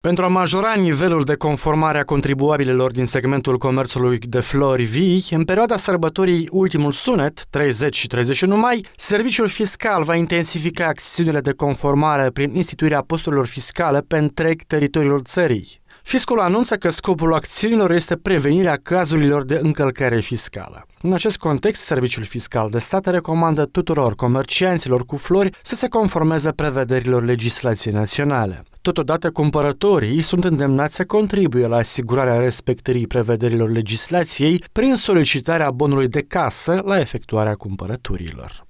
Pentru a majora nivelul de conformare a contribuabililor din segmentul comerțului de flori vii, în perioada sărbătorii Ultimul Sunet, 30 și 31 mai, Serviciul Fiscal va intensifica acțiunile de conformare prin instituirea posturilor fiscale pe întreg teritoriul țării. Fiscul anunță că scopul acțiunilor este prevenirea cazurilor de încălcare fiscală. În acest context, Serviciul Fiscal de Stat recomandă tuturor comercianților cu flori să se conformeze prevederilor legislației naționale. Totodată, cumpărătorii sunt îndemnați să contribuie la asigurarea respectării prevederilor legislației prin solicitarea bonului de casă la efectuarea cumpărăturilor.